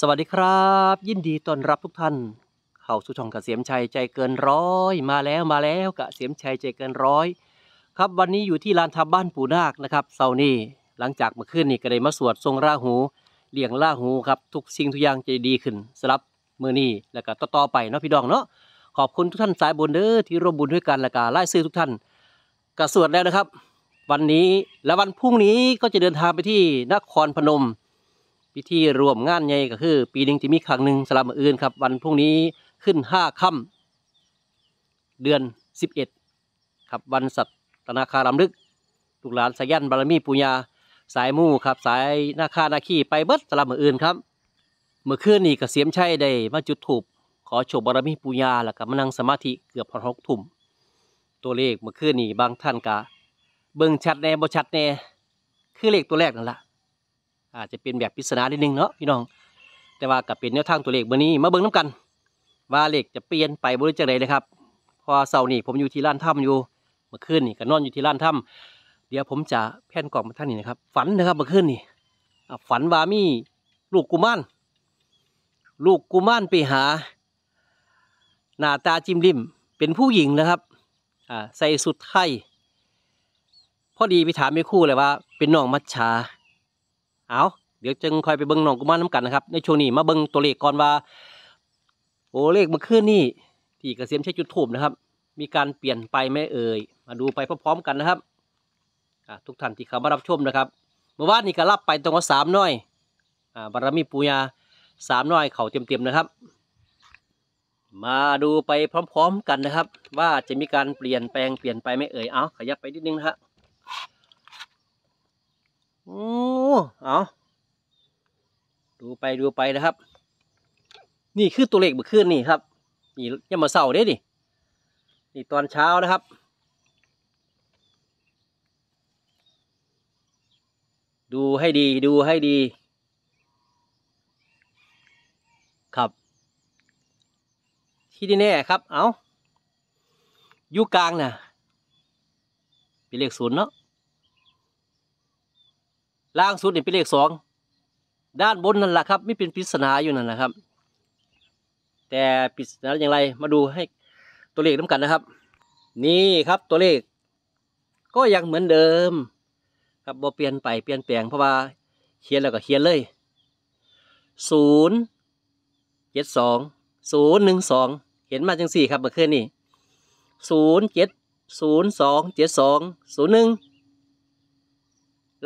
สวัสดีครับ ยินดีต้อนรับทุกท่าน เข้าสู่ช่องกะเสียมชัยใจเกินร้อยมาแล้วมาแล้วกะเสียมชัยใจเกินร้อยครับวันนี้อยู่ที่ลานทับบ้านปู่นาคนะครับเสาร์นี้หลังจากเมื่อคืนนี่ก็ได้มาสวดทรงราหูเลี้ยงราหูครับทุกสิ่งทุกอย่างจะดีขึ้นสำหรับเมื่อนี้แล้วก็ต่อไปเนาะพี่ดองเนาะขอบคุณทุกท่านสายบุญเด้อที่ร่วมบุญด้วยกันแล้วก็ไล่ซื้อทุกท่านก็สวดแล้วนะครับ วันนี้และวันพรุ่งนี้ก็จะเดินทางไปที่นครพนมพิธีรวมงานใหญ่ก็คือ ปีหนึ่งจะมีครั้งหนึ่งสลับมืออื่นครับวันพรุ่งนี้ขึ้นห้าค่ำเดือนสิบเอ็ดครับวันสัตนาคารำลึกลูกหลานสายันบารมีปุญญาสายมู่ครับสายนาคานาคีไปเบิดสลับมืออื่นครับ เมื่อคืนนี้กเกษียมชัยได้มาจุดถูกขอโชคบารมีปุญญาแล้วก็มานั่งสมาธิ เกือบพอหกทุ่มตัวเลขเมื่อคืนนี้บางท่านกะเบิ่งชัดแน่บ่ชัดแน่คือเลขตัวแรกนั่นแหละอาจจะเป็นแบบปริศนาดิดนึงเนาะพี่น้องแต่ว่ากับเป็นแนวทางตัวเลขเมื่อนี้มาเบิ้งน้ากันว่าเลขจะเปลี่ยนไปบริจัคใดนะครับ พอเสาร์นี้ผมอยู่ที่ร้านถ้ำอยู่ เมื่อคืนนี่ก็นอนอยู่ที่ร้านถ้ำเดี๋ยวผมจะแพ่นกล่องมาท่านนี่นะครับ ฝันนะครับเมื่อคืนนี่ฝันว่ามีลูกกุมารลูกกุมารไปหาหน้าตาจิ้มริมเป็นผู้หญิงนะครับใส่สุดไทยพอดีไปถามแม่คู่เลยว่า เป็นน้องมัชชาเอาเดี๋ยวจึงคอยไปเบิ้งนองกุมารน้ำกันนะครับ ในช่วงนี้มาเบิ้งตัวเลขก่อนว่า โอ้เลขมาขึ้นนี่ที่กระเซียมใช้จุดถูบนะครับ มีการเปลี่ยนไปไม่เอ่ยมาดูไปพร้อมๆกันนะครับ ทุกท่านที่เข้ามารับชมนะครับเมื่อวานนี้ก็รับไปตรงว่าสามน้อยบารมีปูยาสามน้อยเข่าเต็มๆนะครับ มาดูไปพร้อมๆกันนะครับ ว่าจะมีการเปลี่ยนแปลงเปลี่ยนไปไม่เอ่ยเอาขยับไปนิดนึงนะครับ้ เอาดูไปดูไปนะครับ นี่คือตัวเลขเมื่อคืนนี่ครับ นี่ยังมาเศร้าเด้ดิ นี่ตอนเช้านะครับ ดูให้ดีดูให้ดี ครับ ที่นี่แน่ครับ เอายุกลางนะ่ะเป็นเลขศูนย์เนาะล่างสุดนี่เป็นเลขสองด้านบนนั่นแหละครับ ไม่เป็นปริศนาอยู่นั่นนะครับ แต่ปริศนาอย่างไรมาดูให้ตัวเลขน้ำกันนะครับ นี่ครับตัวเลข ก็ยังเหมือนเดิมครับบ่เปลี่ยนไปเปลี่ยนแปลงเพราะว่า เขียนแล้วก็เขียนเลยศูนย์เจ็ดสองศูนย์หนึ่งสองเห็นมาจังสี่ครับเมื่อคืนนี่ศูนย์เจ็ดศูนย์สองเจ็ดสองศูนย์หนึ่ง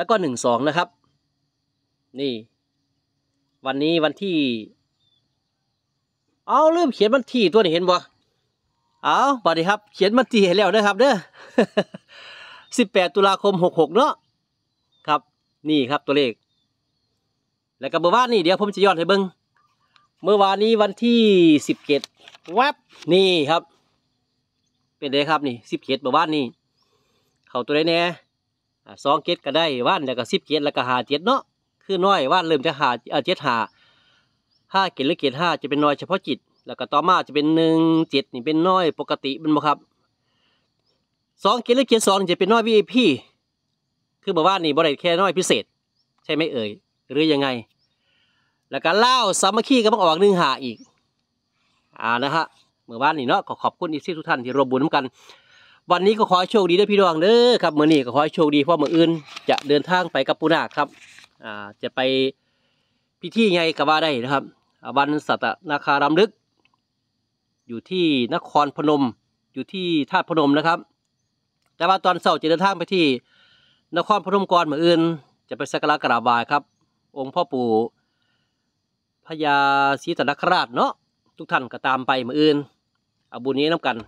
แล้วก็หนึ่งสองนะครับ นี่ วันนี้วันที่ เอาลืมเขียนวันที่ ตัวนี้เห็นบ่เอาวัดีครับ เขียนวันที่ให้แล้วนะครับเด้อสิบแปดตุลาคมหกหกเนาะครับ นี่ครับตัวเลข แล้วก็เมื่อวานนี่เดี๋ยวผมจะย้อนให้เบิ้งเมื่อวานนี้วันที่สิบเจ็ดวับนี่ครับ เป็นไงครับนี่สิบเจ็ดเมื่อวานนี่เขาตัวได้แน่สองเกตก็ได้ว่านแล้วก็สิบเกตแล้วก็หาเจ็ดเนาะคือน้อยว่านเริ่มจะหาเจ็ดหาห้าเกตหรือเกตห้าจะเป็นน้อยเฉพาะจิต แล้วก็ต่อมาจะเป็นหนึ่งเจ็ดนี่เป็นน้อยปกติมันบ่ครับสองเกตหรือเกตสองจะเป็นน้อยวีพีคือบอกว่านี่บริเวณแค่น้อยพิเศษใช่ไหมเอ่ยหรือยังไง แล้วก็เล่าสามัคคีก็ต้องออกหนึ่งหาอีกอ่านะฮะเมื่อวานนี่เนาะขอขอบคุณอีที่ทุกท่านที่รบบุญ่วมกันวันนี้ก็ขอให้โชคดีด้วยพี่น้องเด้อครับมื่อนี้ก็ขอให้โชคดีเพราะมื่ออื่น จะเดินทางไปกับปูนาครับอ่าจะไปพิธีไงกับว่าได้นะครับวันสัตนาคารำลึก อยู่ที่นครพนมอยู่ที่ธาตุพนมนะครับ แต่ว่าตอนเสาร์จะเดินทางไปที่ นครพนมก่อนมื่ออื่นจะไปสักการะกราบไหว้ครับ องค์พ่อปู่พญาศรีตนคราชเนาะทุกท่านก็ตามไปมื่ออื่นเอาบุญนี้น้ำกัน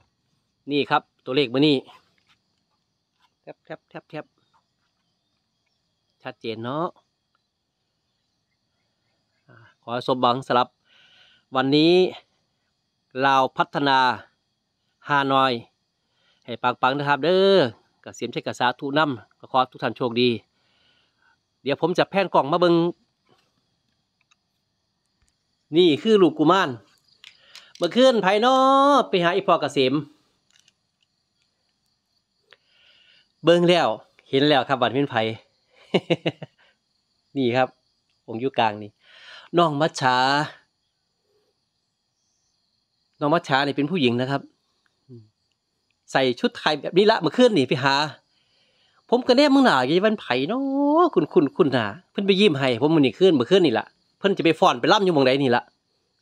นี่ครับ ตัวเลขมานี้แทบแทบแทบแทบชัดเจนเนาะขอสมบังสลับ วันนี้เราพัฒนาฮานอย ให้ปังงนะครับ เด้อกับเสียมใช้กระสาทุน้ำก็ขอทุกท่านโชคดี เดี๋ยวผมจะแพ่นกล่องมาเบิงนี่คือลูกกุมารเมื่อคืนไผ่นอไปหาอีพอกเกษมเบิ้งแล้ว เห็นแล้วครับบัดเปินไผ่นี่ครับองค์ยุกลางนี่น้องมัชชาน้องมัชชานี่เป็นผู้หญิงนะครับ ใส่ชุดไทยแบบนี้ละมาขึ้นนี่พี่หา ผมก็แน่มึงหนาอย่าวันไผ่เนาะคุณคุณคุณหนาเพิ่นไปยิ้มให้ ผมมันนี่ขึ้นมาขึ้นนี่ละเพิ่นจะไปฟ้อนไปล่ำอยู่มองไหนนี่ละ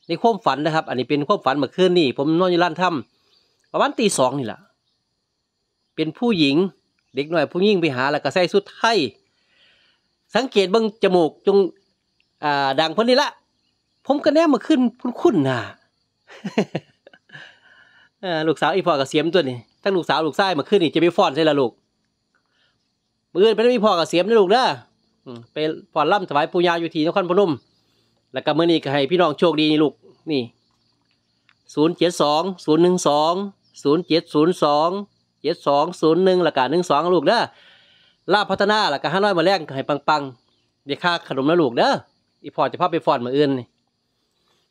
ในความฝันนะครับ อันนี้เป็นความฝันมาขึ้นนี่ผมนอนอยู่ร้านถ้ำประมาณตีสองนี่ละเป็นผู้หญิงเด็กหน่อยผู้หญิงไปหาแล้วก็ใส่สุดไทยสังเกตเบิ้งจมูกจงอ่าดังพ้นนี่ละผมก็แนมมาขึ้นคุ้นๆน่ะลูกสาวอีพอกับเสียมตัวนี้ทั้งลูกสาวลูกชายมาขึ้นนี่จะไปฟ้อนใช่ละลูกมื่อไปได้มีพอกับเสียมนะลูกเด้อไปฟ้อนล่ำถวายปูยาอยู่ที่นครพนมแล้วก็เมื่อนี้ก็ให้พี่น้องโชคดีนี่ลูกนี่ศูนย์เจ็ดสองศูนย์หนึ่งสองศูนย์เจ็ดศูนย์สองเจ็ดสองศูนย์หนึ่งหลักการหนึ่งสองลูกเด้อลาพัฒนาหลักการห้าร้อยมาแลกให้ปังปังเดี๋ยวค่าขนมแล้วลูกเด้ออีพอจะพาไปฟอนมาอื่น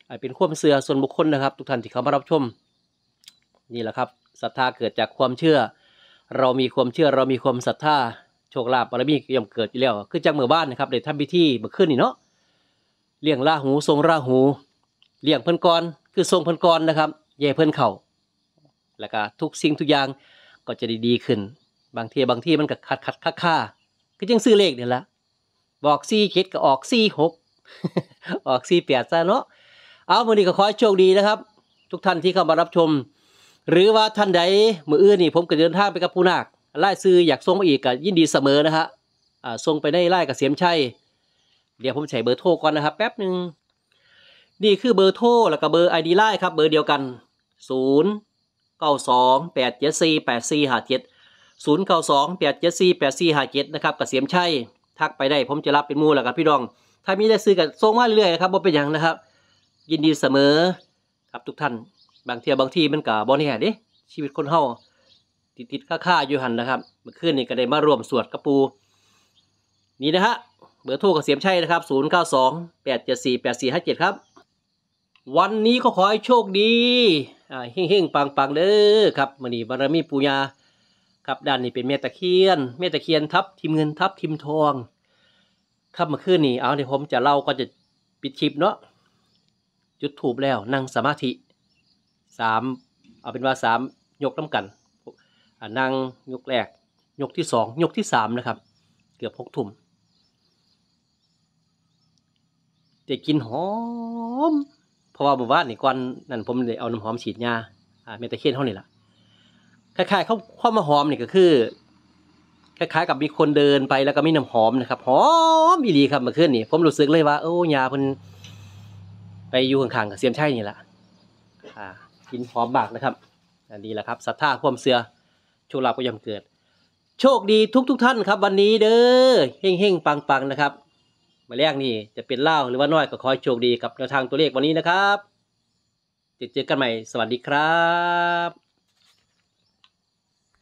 อเป็นความเสื่อส่วนบุคคลนะครับ ทุกท่านที่เข้ามารับชม นี่แหละครับศรัทธาเกิดจากความเชื่อ เรามีความเชื่อเรามีความศรัทธาโชคลาภบารมีย่อมเกิดอยู่แล้ว คือจากเมื่อบ้านนะครับเดี๋ยวทำพิธีมาขึ้นนี่เนาะเลี้ยงราหูทรงราหูเลี้ยงเพิ่นกรคือทรงเพิ่นกรนะครับเย่เพิ่นเข่าแล้วก็ทุกสิ่งทุกอย่างก็จะดีๆขึ้น บางทีบางที่มันก็ขัดขัดค่าค่าก็ยังซื้อเลขเนี่ยละบอกซี่คิดก็ออกซี่หกออกซี่แปดซะเนาะเอาวันนี้ก็ขอโชคดีนะครับ ทุกท่านที่เข้ามารับชม หรือว่าท่านใดมืออื่นนี่ผมก็เดินทางไปกับผู้นาคไล่ซื้ออยากส่งมาอีกก็ยินดีเสมอนะฮะอ่าส่งไปได้ไล่กับเสียมชัยเดี๋ยวผมใส่เบอร์โทรก่อนนะครับ แป๊บหนึ่งนี่คือเบอร์โทรแล้วก็เบอร์ไอดีไล่ครับ เบอร์เดียวกัน0เก้าสองแปดเจ็ดสี่แปดสี่ห้าเจ็ดศูนย์เก้าสองแปดเจ็ดสี่แปดสี่ห้าเจ็ดนะครับกระเสียมชัยทักไปได้ผมจะรับเป็นมูแล้วครับพี่นอง ถ้ามีได้ซื้อกันส่งมาเรื่อยๆนะครับบ่เป็นอย่างนะครับ ยินดีเสมอครับทุกท่านบางเทียบางที่มันกับบอนี่เดิชีวิตคนเฮาติดติดค่าๆอยู่หันนะครับเมื่อคืนนี้ก็ได้มาร่วมสวดกระปู นี่นะฮะเบอร์โทรกระเสียมชัยนะครับศูนย์เก้าสองแปดเจ็ดสี่แปดสี่ห้าเจ็ดครับวันนี้ก็ขอให้โชคดีเฮ่งเฮ่งปังปังเด้อครับมณีบารมีปูยาครับด้านนี้เป็นเมตะเคียน เมตะเคียนทับทิมเงินทับทิมทองครับมาขึ้นนี่เอาเดี๋ยวผมจะเล่าก็จะปิดคลิปเนาะจุดถูบแล้วนั่งสมาธิสามเอาเป็นว่าสามยกน้ำกัน นั่งยกแรก ยกที่สองยกที่สามนะครับ เกือบหกทุ่มจะกินหอมราะว่าหม่บ้านนี่ก่อนนั่นผมเลยเอาน้ำหอมฉีดยาเมตาเคนเท่านี่ล่ะคล้ายๆเขาค้ามาหอมนี่ก็คือ คล้าย ๆ กับมีคนเดินไปแล้วก็มีน้ำหอมนะครับหอมอีรีครับเมาขึ้นนี่ผมรู้สึกเลยว่าโอ้ยาเพิ่นไปอยู่ข้างๆกับเสียมช่นี่แหละ่กินหอมมากนะครับอันนี้แหละครับศรัทธาความเสือโชคลาภก็ยังเกิด โชคดีทุกๆทท่านครับวันนี้เด้อเฮ่งๆปังๆนะครับมาแรกนี่จะเป็นเล่าหรือว่าน้อยก็ขอโชคดีกับแนวทางตัวเลขวันนี้นะครับเจอกันใหม่สวัสดีครับ